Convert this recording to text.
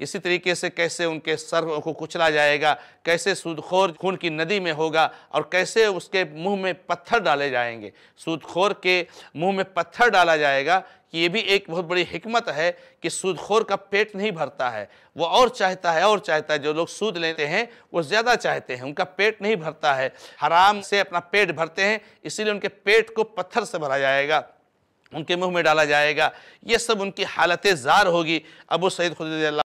इसी तरीके से कैसे उनके सर को कुचला जाएगा कैसे सूदखोर खून की नदी में होगा और कैसे उसके मुंह में पत्थर डाले जाएंगे सूदखोर के मुंह में पत्थर डाला जाएगा कि ये भी एक बहुत बड़ी हमत है कि सूदखोर का पेट नहीं भरता है वो और चाहता है और चाहता है जो लोग सूद लेते हैं वो ज़्यादा चाहते हैं उनका पेट नहीं भरता है हराम से अपना पेट भरते हैं इसीलिए उनके पेट को पत्थर से भरा जाएगा उनके मुंह में डाला जाएगा ये सब उनकी हालत ज़ार होगी अबू सईद खुद